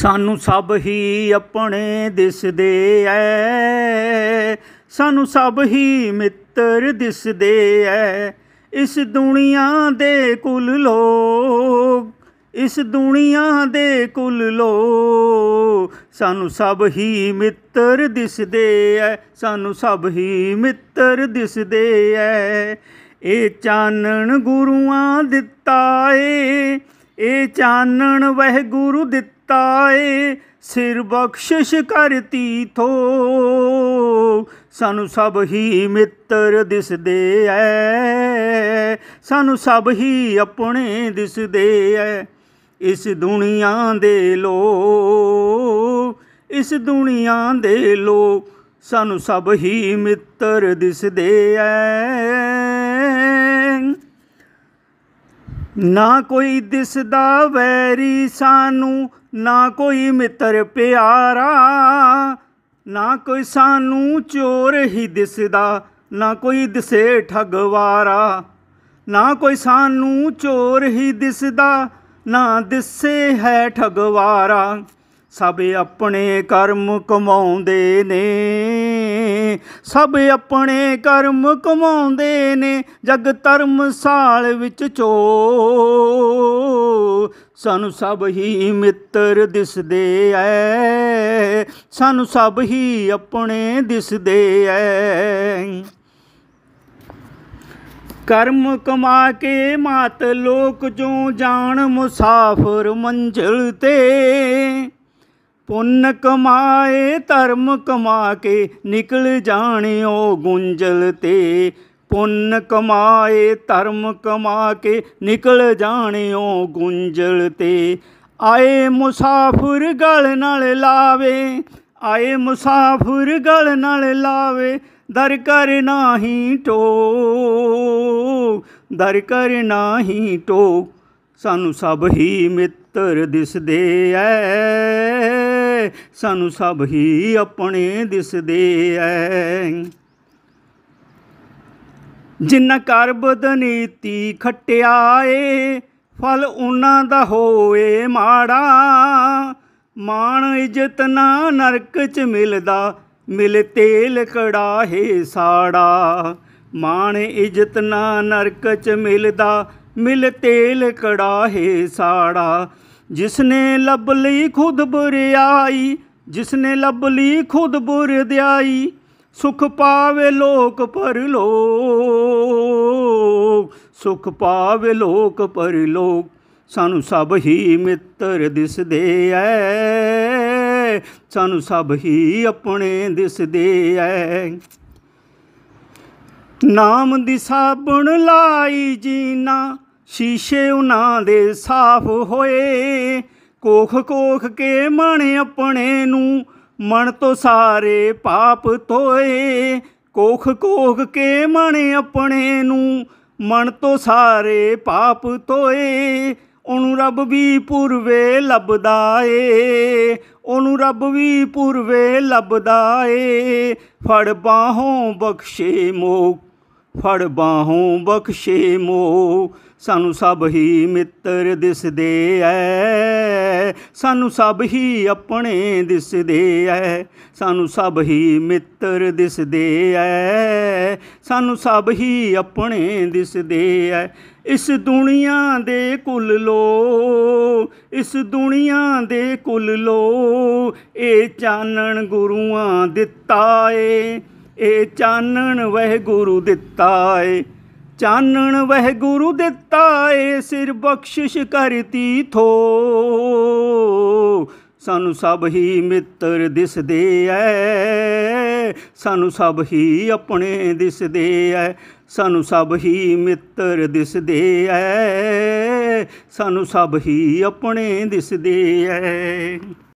ਸਾਨੂੰ ਸਭ ਹੀ ਆਪਣੇ ਦਿਸਦੇ ਐ ਸਾਨੂੰ ਸਭ ਹੀ ਮਿੱਤਰ ਦਿਸਦੇ ਐ ਇਸ ਦੁਨੀਆ ਦੇ ਕੁੱਲ ਲੋਕ ਇਸ ਦੁਨੀਆ ਦੇ ਕੁੱਲ ਲੋਕ ਸਾਨੂੰ ਸਭ ਹੀ ਮਿੱਤਰ ਦਿਸਦੇ ਐ ਸਾਨੂੰ ਸਭ ਹੀ ਮਿੱਤਰ ਦਿਸਦੇ ਐ ਇਹ ਚਾਨਣ ਗੁਰੂਆਂ ਦਿੱਤਾ ਏ ਏ ਚਾਨਣ ਵਹਿ ਗੁਰੂ ਦਿੱਤਾ ਏ ਸਿਰ ਬਖਸ਼ਿਸ਼ ਕਰਤੀ ਥੋ ਸਾਨੂੰ ਸਭ ਹੀ ਮਿੱਤਰ ਦਿਸਦੇ ਐ ਸਾਨੂੰ ਸਭ ਹੀ ਆਪਣੇ ਦਿਸਦੇ ਐ ਇਸ ਦੁਨੀਆ ਦੇ ਲੋ ਇਸ ਦੁਨੀਆ ਦੇ ਲੋ ਸਾਨੂੰ ਸਭ ਹੀ ਮਿੱਤਰ ਦਿਸਦੇ ਐ ਨਾ ਕੋਈ ਦਿਸਦਾ ਵੈਰੀ ਸਾਨੂੰ ਨਾ ਕੋਈ ਮਿੱਤਰ ਪਿਆਰਾ ਨਾ ਕੋਈ ਸਾਨੂੰ ਚੋਰ ਹੀ ਦਿਸਦਾ ਨਾ ਕੋਈ ਦਿਸੇ ਠਗਵਾਰਾ ਨਾ ਕੋਈ ਸਾਨੂੰ ਚੋਰ ਹੀ ਦਿਸਦਾ ਨਾ ਦਿਸੇ ਹੈ ਠਗਵਾਰਾ ਸਭ ਆਪਣੇ ਕਰਮ ਕਮਾਉਂਦੇ ਨੇ ਸਭ ਆਪਣੇ ਕਰਮ ਕਮਾਉਂਦੇ ਨੇ ਜਗ ਧਰਮ ਸਾਲ ਵਿੱਚ ਚੋ ਸਾਨੂੰ ਸਭ ਹੀ ਮਿੱਤਰ ਦਿਸਦੇ ਐ ਸਾਨੂੰ ਸਭ ਹੀ ਆਪਣੇ ਦਿਸਦੇ ਐ ਕਰਮ ਕਮਾ ਕੇ ਮਾਤ ਲੋਕ ਜੋ ਜਾਣ ਮੁਸਾਫਰ ਮੰਜ਼ਲ ਤੇ ਪੁੰਨ ਕਮਾਏ ਧਰਮ ਕਮਾ ਕੇ ਨਿਕਲ ਜਾਣਿਓ ਗੁੰਜਲ ਤੇ ਪੁੰਨ ਕਮਾਏ ਧਰਮ ਕਮਾ ਕੇ ਨਿਕਲ ਜਾਣਿਓ ਗੁੰਜਲ ਤੇ ਆਏ ਮੁਸਾਫਰ ਗਲ ਨਾਲ ਲਾਵੇ ਆਏ ਮੁਸਾਫਰ ਗਲ ਨਾਲ ਲਾਵੇ ਦਰ ਕਰ ਨਾਹੀ ਟੋ ਦਰ ਕਰ ਨਾਹੀ ਟੋ ਸਾਨੂੰ ਸਭ ਹੀ ਮਿੱਤਰ ਦਿਸਦੇ ਐ ਸਾਨੂੰ ਸਭ ਹੀ ਆਪਣੇ ਦਿਸਦੇ ਐ ਜਿਨ੍ਹਾਂ ਕਰ ਬਦਨੀਤੀ ਖਟਿਆ ਏ ਫਲ ਉਹਨਾਂ ਦਾ ਹੋਏ ਮਾੜਾ ਮਾਣ ਇੱਜ਼ਤ ਨਾ ਨਰਕ ਚ ਮਿਲਦਾ ਮਿਲ ਤੇਲ ਕੜਾਹੇ ਸਾੜਾ ਮਾਣ ਇੱਜ਼ਤ ਨਾ ਨਰਕ ਚ ਮਿਲਦਾ ਮਿਲ ਤੇਲ ਕੜਾਹੇ ਸਾੜਾ ਜਿਸ ਨੇ ਲੱਭ ਲਈ ਖੁਦ ਬੁਰਿਆਈ ਜਿਸ ਨੇ ਲੱਭ ਲਈ ਖੁਦ ਬੁਰਦਿਆਈ ਸੁਖ ਪਾਵੇ ਲੋਕ ਪਰਲੋਕ ਸੁਖ ਪਾਵੇ ਲੋਕ ਪਰਲੋਕ ਸਾਨੂੰ ਸਭ ਹੀ ਮਿੱਤਰ ਦਿਸਦੇ ਐ ਸਾਨੂੰ ਸਭ ਹੀ ਆਪਣੇ ਦਿਸਦੇ ਐ ਨਾਮ ਦੀ ਸਾਬਣ ਲਾਈ ਜੀਨਾ ਸ਼ੀਸ਼ੇ ਉਹਨਾਂ ਦੇ ਸਾਫ਼ ਹੋਏ ਕੋਖ ਕੋਖ ਕੇ ਮਣ ਆਪਣੇ ਨੂੰ ਮਨ ਤੋਂ ਸਾਰੇ ਪਾਪ ਧੋਏ ਕੋਖ ਕੋਖ ਕੇ ਮਣ ਆਪਣੇ ਨੂੰ ਮਨ ਤੋਂ ਸਾਰੇ ਪਾਪ ਧੋਏ ਉਹਨੂੰ ਰੱਬ ਵੀ ਪੁਰਵੇ ਲੱਭਦਾ ਏ ਉਹਨੂੰ ਰੱਬ ਵੀ ਪੁਰਵੇ ਲੱਭਦਾ ਏ ਫੜ ਬਾਹੋਂ ਬਖਸ਼ੇ ਮੋਕ ਫੜ ਬਾਹੋਂ ਬਖਸ਼ੇ ਮੋ ਸਾਨੂੰ ਸਭ ਹੀ ਮਿੱਤਰ ਦਿਸਦੇ ਐ ਸਾਨੂੰ ਸਭ ਹੀ ਆਪਣੇ ਦਿਸਦੇ ਐ ਸਾਨੂੰ ਸਭ ਹੀ ਮਿੱਤਰ ਦਿਸਦੇ ਐ ਸਾਨੂੰ ਸਭ ਹੀ ਆਪਣੇ ਦਿਸਦੇ ਐ ਇਸ ਦੁਨੀਆ ਦੇ ਕੁੱਲ ਲੋ ਇਸ ਦੁਨੀਆ ਦੇ ਕੁੱਲ ਲੋ ਇਹ ਚਾਨਣ ਗੁਰੂਆਂ ਦਿੱਤਾ ਏ ਏ ਚਾਨਣ ਗੁਰੂ ਦਿੱਤਾ ਏ ਚਾਨਣ ਗੁਰੂ ਦਿੱਤਾ ਏ ਸਿਰ ਬਖਸ਼ਿਸ਼ ਕਰਤੀ ਥੋ ਸਾਨੂੰ ਸਭ ਹੀ ਮਿੱਤਰ ਦਿਸਦੇ ਐ ਸਾਨੂੰ ਸਭ ਹੀ ਆਪਣੇ ਦਿਸਦੇ ਐ ਸਾਨੂੰ ਸਭ ਹੀ ਮਿੱਤਰ ਦਿਸਦੇ ਐ ਸਾਨੂੰ ਸਭ ਹੀ ਆਪਣੇ ਦਿਸਦੇ ਐ